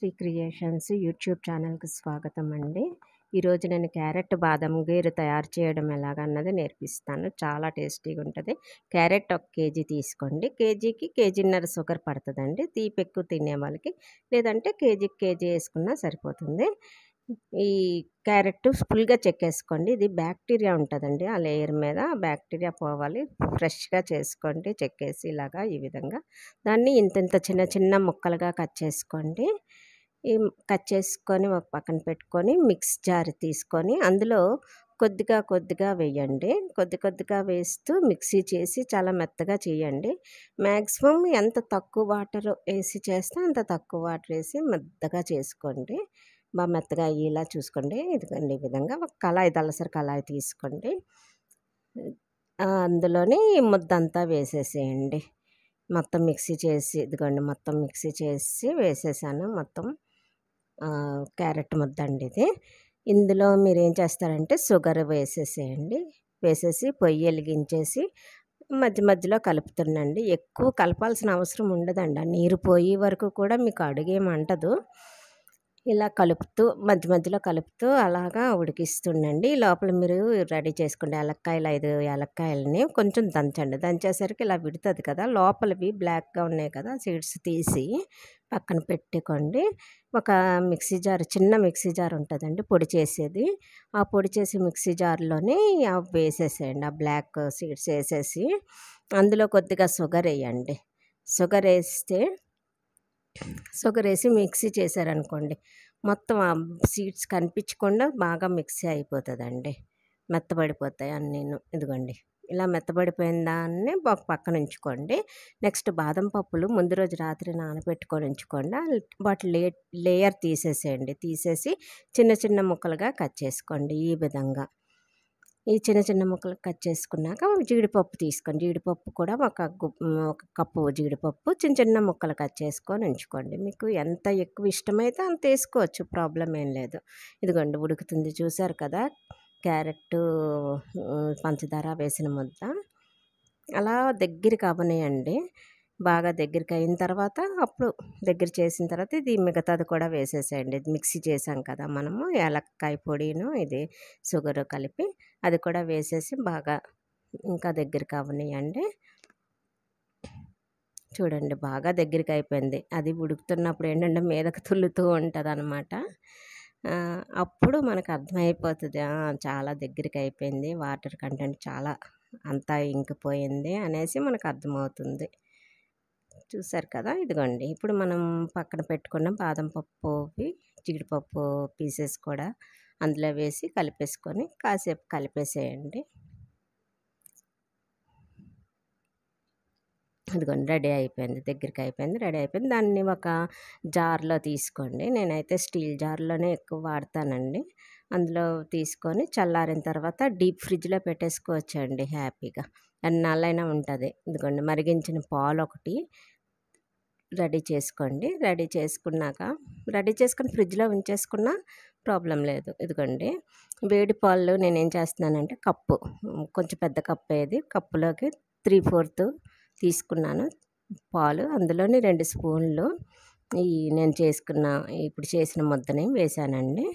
Shri creations YouTube ఛానల్కి స్వాగతం అండి ఈరోజు నేను క్యారెట్ బాదం గీరు తయారు చేయడం ఎలాగన్నది నేర్పిస్తాను చాలా టేస్టీగా ఉంటుంది క్యారెట్ ఒక కేజీ తీసుకోండి కేజీకి కేజీన్నర షుగర్ పడుతుందండి తీపి ఎక్కువ తినే వాళ్ళకి లేదంటే కేజీకి కేజీ వేసుకున్నా సరిపోతుంది ఈ క్యారెట్ ఫుల్గా చెక్కేసుకోండి ఇది బ్యాక్టీరియా ఉంటుందండి ఆ లేయర్ మీద బ్యాక్టీరియా పోవాలి ఫ్రెష్గా చేసుకోండి చెక్కేసి ఇలాగా ఈ విధంగా దాన్ని ఇంత ఇంత చిన్న చిన్న ముక్కలుగా కట్ చేసుకోండి కట్ చేసుకొని ఒక పక్కన పెట్టుకొని మిక్స్ జార్ తీసుకొని అందులో కొద్దిగా కొద్దిగా వేయండి కొద్ది కొద్దిగా వేస్తూ మిక్సీ చేసి చాలా మెత్తగా చేయండి మ్యాక్సిమం ఎంత తక్కువ వాటర్ వేసి చేస్తే అంత తక్కువ వాటర్ వేసి మెత్తగా చేసుకోండి బాగా మెత్తగా అయ్యేలా చూసుకోండి ఇదిగండి ఈ విధంగా ఒక కళాయి దలసరి కళాయి తీసుకోండి అందులోనే ఈ ముద్దంతా వేసేసేయండి మొత్తం మిక్సీ చేసి ఇదిగోండి మొత్తం మిక్సీ చేసి వేసేసాను మొత్తం క్యారెట్ ముద్ద అండి ఇది ఇందులో మీరు ఏం చేస్తారంటే షుగర్ వేసేసేయండి వేసేసి పొయ్యి వెలిగించేసి మధ్య మధ్యలో కలుపుతుండండి ఎక్కువ కలపాల్సిన అవసరం ఉండదండి ఆ నీరు పోయే వరకు కూడా మీకు అడుగేమంటదు ఇలా కలుపుతూ మధ్య మధ్యలో కలుపుతూ అలాగా ఉడికిస్తుండండి లోపల మీరు రెడీ చేసుకోండి ఏలక్కాయలు ఐదు ఏలక్కాయలని కొంచెం దంచండి దంచేసరికి ఇలా విడుతుంది కదా లోపలవి బ్లాక్గా ఉన్నాయి కదా సీడ్స్ తీసి పక్కన పెట్టుకోండి ఒక మిక్సీ జార్ చిన్న మిక్సీ జార్ ఉంటుందండి పొడి చేసేది ఆ పొడి చేసే మిక్సీ జార్లోనే వేసేసేయండి ఆ బ్లాక్ సీడ్స్ వేసేసి అందులో కొద్దిగా షుగర్ వేయండి షుగర్ వేస్తే సుగరేసి మిక్సీ చేశారనుకోండి మొత్తం ఆ సీడ్స్ కనిపించకుండా బాగా మిక్సీ అయిపోతుందండి మెత్తబడిపోతాయి నేను ఇదిగోండి ఇలా మెత్తబడిపోయిన దాన్ని ఒక పక్కన ఉంచుకోండి నెక్స్ట్ బాదం పప్పులు ముందు రోజు రాత్రి నానబెట్టుకొని ఉంచుకోండి వాటి లే లేయర్ తీసేసేయండి తీసేసి చిన్న చిన్న ముక్కలుగా కట్ చేసుకోండి ఈ విధంగా ఈ చిన్న చిన్న ముక్కలు కట్ చేసుకున్నాక జీడిపప్పు తీసుకోండి జీడిపప్పు కూడా ఒక ఒక కప్పు జీడిపప్పు చిన్న చిన్న ముక్కలు కట్ చేసుకొని ఉంచుకోండి మీకు ఎంత ఎక్కువ ఇష్టమైతే అంత వేసుకోవచ్చు ప్రాబ్లం ఏం లేదు ఇదిగోండి ఉడుకుతుంది చూసారు కదా క్యారెట్ పంచదార వేసిన ముద్ద అలా దగ్గరికి అవనాయండి బాగా దగ్గరికి అయిన తర్వాత అప్పుడు దగ్గర చేసిన తర్వాత ఇది మిగతాది కూడా వేసేసేయండి మిక్సీ చేసాం కదా మనము ఏలక్కాయ పొడిను ఇది షుగర్ కలిపి అది కూడా వేసేసి బాగా ఇంకా దగ్గరికి అవనియండి చూడండి బాగా దగ్గరికి అయిపోయింది అది ఉడుకుతున్నప్పుడు ఏంటంటే మీదకు తుల్లుతూ ఉంటుంది అనమాట అప్పుడు మనకు అర్థమైపోతుంది చాలా దగ్గరికి అయిపోయింది వాటర్ కంటెంట్ చాలా అంతా ఇంకిపోయింది అనేసి మనకు అర్థమవుతుంది చూసారు కదా ఇదిగోండి ఇప్పుడు మనం పక్కన పెట్టుకున్న బాదం పప్పు జీడిపప్పు పీసెస్ కూడా అందులో వేసి కలిపేసుకొని కాసేపు కలిపేసేయండి అదిగోండి రెడీ అయిపోయింది దగ్గరికి అయిపోయింది రెడీ అయిపోయింది దాన్ని ఒక జార్లో తీసుకోండి నేనైతే స్టీల్ జార్లోనే ఎక్కువ వాడతానండి అందులో తీసుకొని చల్లారిన తర్వాత డీప్ ఫ్రిడ్జ్లో పెట్టేసుకోవచ్చండి హ్యాపీగా ఎన్నాళ్ళైనా ఉంటుంది ఇదిగోండి మరిగించిన పాలు ఒకటి రెడీ చేసుకోండి రెడీ చేసుకున్నాక రెడీ చేసుకుని ఫ్రిడ్జ్లో ఉంచేసుకున్న ప్రాబ్లం లేదు ఇదిగోండి వేడి పాలు నేనేం చేస్తున్నానంటే కప్పు కొంచెం పెద్ద కప్పు ఏది కప్పులోకి త్రీ ఫోర్త్ తీసుకున్నాను పాలు అందులోని రెండు స్పూన్లు ఈ నేను చేసుకున్న ఇప్పుడు చేసిన ముద్దని వేశానండి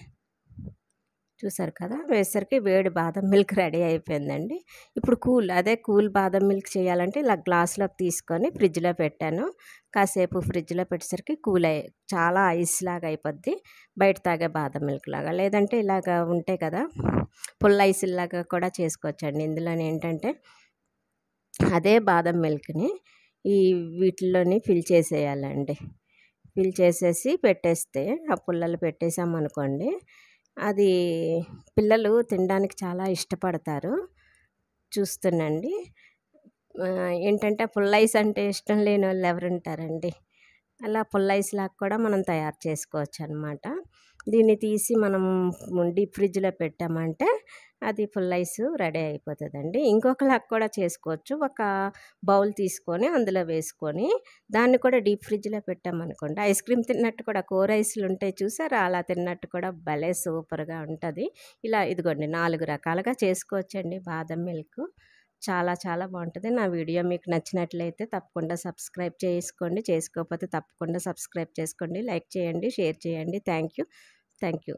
చూసారు కదా వేసరికి వేడి బాదం మిల్క్ రెడీ అయిపోయిందండి ఇప్పుడు కూల్ అదే కూల్ బాదం మిల్క్ చేయాలంటే ఇలా గ్లాస్లోకి తీసుకొని ఫ్రిడ్జ్లో పెట్టాను కాసేపు ఫ్రిడ్జ్లో పెట్టేసరికి కూల్ అయ్యి చాలా ఐస్ లాగా అయిపోద్ది బయట తాగే బాదం మిల్క్ లాగా లేదంటే ఇలాగ ఉంటాయి కదా పుల్ల ఐస్ లాగా కూడా చేసుకోవచ్చండి ఇందులో ఏంటంటే అదే బాదం మిల్క్ని ఈ వీటిలోని ఫిల్ చేసేయాలండి ఫిల్ చేసేసి పెట్టేస్తే ఆ పుల్లలు పెట్టేసామనుకోండి అది పిల్లలు తినడానికి చాలా ఇష్టపడతారు చూస్తునండి ఏంటంటే పుల్ల ఐస్ అంటే ఇష్టం లేని వాళ్ళు ఎవరు ఉంటారండి అలా పుల్లైస్ ఐస్ లాగా కూడా మనం తయారు చేసుకోవచ్చు అనమాట దీన్ని తీసి మనం డీప్ ఫ్రిడ్జ్లో పెట్టామంటే అది ఫుల్ ఐస్ రెడీ అయిపోతుందండి ఇంకొకలాగా కూడా చేసుకోవచ్చు ఒక బౌల్ తీసుకొని అందులో వేసుకొని దాన్ని కూడా డీప్ ఫ్రిడ్జ్లో పెట్టామనుకోండి ఐస్ క్రీమ్ తిన్నట్టు కూడా కూర ఐస్లు ఉంటాయి చూసారా అలా తిన్నట్టు కూడా భలే సూపర్గా ఉంటుంది ఇలా ఇదిగోండి నాలుగు రకాలుగా చేసుకోవచ్చండి బాదం మిల్క్ చాలా చాలా బాగుంటుంది నా వీడియో మీకు నచ్చినట్లయితే తప్పకుండా సబ్స్క్రైబ్ చేసుకోండి చేసుకోకపోతే తప్పకుండా సబ్స్క్రైబ్ చేసుకోండి లైక్ చేయండి షేర్ చేయండి థ్యాంక్ యూ థ్యాంక్ యూ